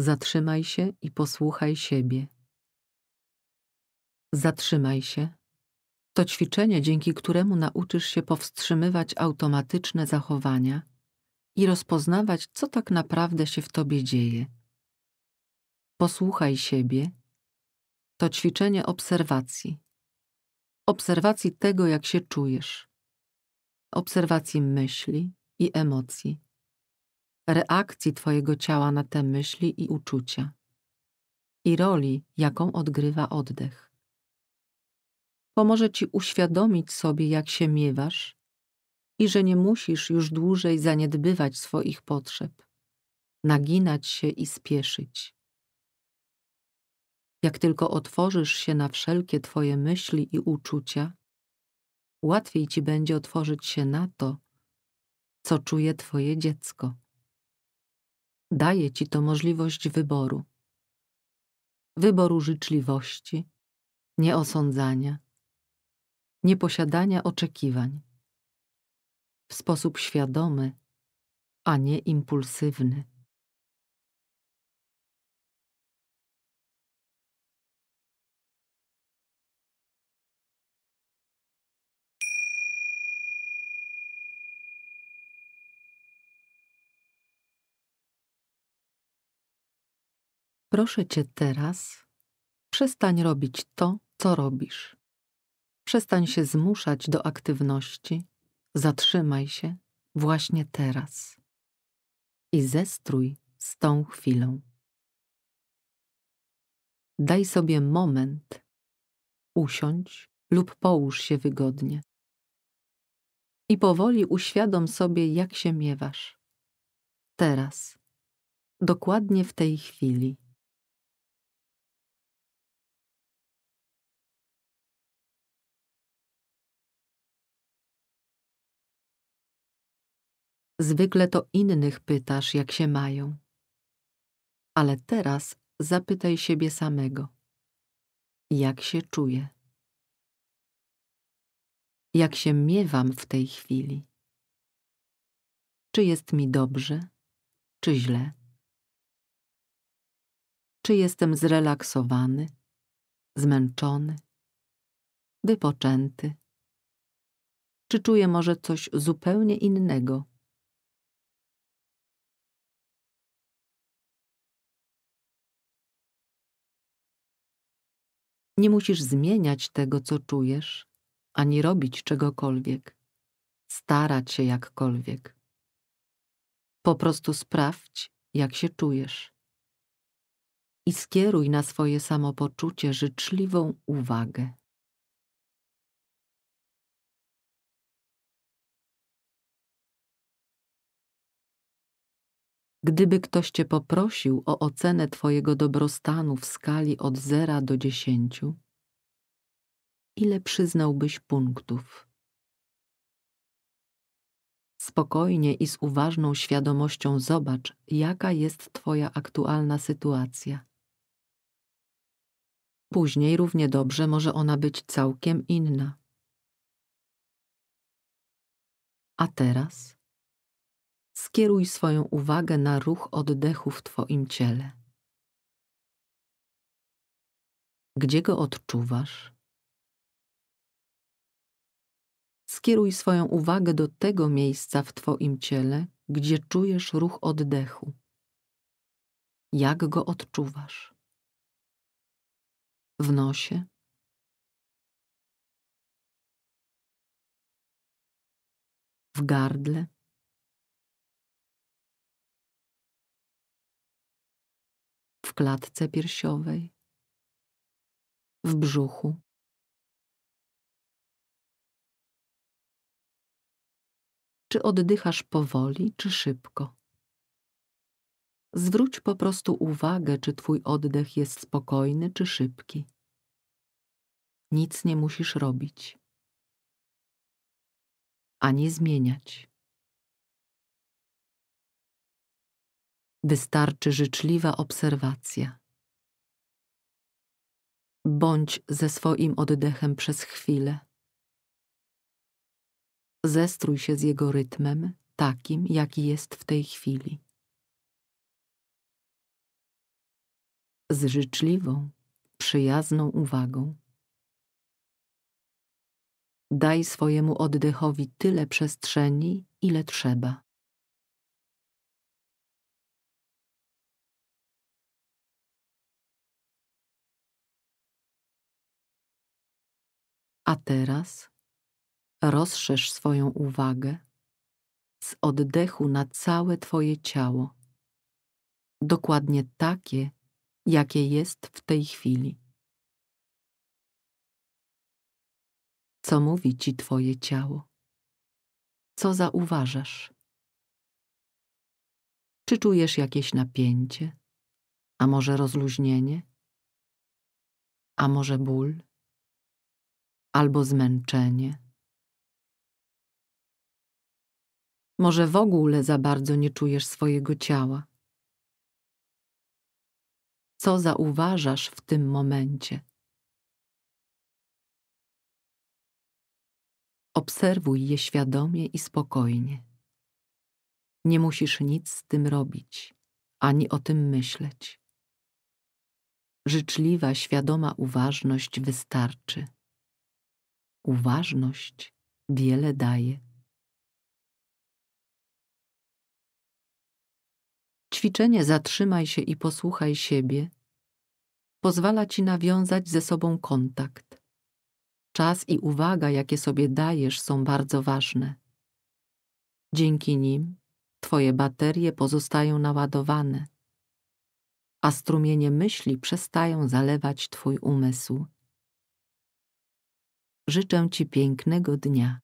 Zatrzymaj się i posłuchaj siebie. Zatrzymaj się. To ćwiczenie, dzięki któremu nauczysz się powstrzymywać automatyczne zachowania i rozpoznawać, co tak naprawdę się w tobie dzieje. Posłuchaj siebie. To ćwiczenie obserwacji. Obserwacji tego, jak się czujesz. Obserwacji myśli i emocji reakcji Twojego ciała na te myśli i uczucia i roli, jaką odgrywa oddech. Pomoże Ci uświadomić sobie, jak się miewasz i że nie musisz już dłużej zaniedbywać swoich potrzeb, naginać się i spieszyć. Jak tylko otworzysz się na wszelkie Twoje myśli i uczucia, łatwiej Ci będzie otworzyć się na to, co czuje Twoje dziecko. Daje ci to możliwość wyboru. Wyboru życzliwości, nieosądzania, nieposiadania oczekiwań. W sposób świadomy, a nie impulsywny. Proszę cię teraz, przestań robić to, co robisz. Przestań się zmuszać do aktywności, zatrzymaj się właśnie teraz i zestrój z tą chwilą. Daj sobie moment, usiądź lub połóż się wygodnie i powoli uświadom sobie, jak się miewasz. Teraz, dokładnie w tej chwili. Zwykle to innych pytasz, jak się mają. Ale teraz zapytaj siebie samego. Jak się czuję? Jak się miewam w tej chwili? Czy jest mi dobrze, czy źle? Czy jestem zrelaksowany, zmęczony, wypoczęty? Czy czuję może coś zupełnie innego? Nie musisz zmieniać tego, co czujesz, ani robić czegokolwiek, starać się jakkolwiek. Po prostu sprawdź, jak się czujesz. I skieruj na swoje samopoczucie życzliwą uwagę. Gdyby ktoś cię poprosił o ocenę twojego dobrostanu w skali od zera do dziesięciu, ile przyznałbyś punktów? Spokojnie i z uważną świadomością zobacz, jaka jest Twoja aktualna sytuacja. Później równie dobrze może ona być całkiem inna. A teraz? skieruj swoją uwagę na ruch oddechu w Twoim ciele. Gdzie go odczuwasz? Skieruj swoją uwagę do tego miejsca w Twoim ciele, gdzie czujesz ruch oddechu. Jak go odczuwasz? W nosie? W gardle? klatce piersiowej, w brzuchu. Czy oddychasz powoli, czy szybko? Zwróć po prostu uwagę, czy twój oddech jest spokojny, czy szybki. Nic nie musisz robić, ani zmieniać. Wystarczy życzliwa obserwacja. Bądź ze swoim oddechem przez chwilę. Zestrój się z jego rytmem, takim, jaki jest w tej chwili. Z życzliwą, przyjazną uwagą. Daj swojemu oddechowi tyle przestrzeni, ile trzeba. A teraz rozszerz swoją uwagę z oddechu na całe Twoje ciało, dokładnie takie, jakie jest w tej chwili. Co mówi Ci Twoje ciało? Co zauważasz? Czy czujesz jakieś napięcie, a może rozluźnienie, a może ból? albo zmęczenie. Może w ogóle za bardzo nie czujesz swojego ciała. Co zauważasz w tym momencie? Obserwuj je świadomie i spokojnie. Nie musisz nic z tym robić, ani o tym myśleć. Życzliwa, świadoma uważność wystarczy. Uważność wiele daje. Ćwiczenie zatrzymaj się i posłuchaj siebie pozwala ci nawiązać ze sobą kontakt. Czas i uwaga, jakie sobie dajesz, są bardzo ważne. Dzięki nim twoje baterie pozostają naładowane, a strumienie myśli przestają zalewać twój umysł. Życzę Ci pięknego dnia.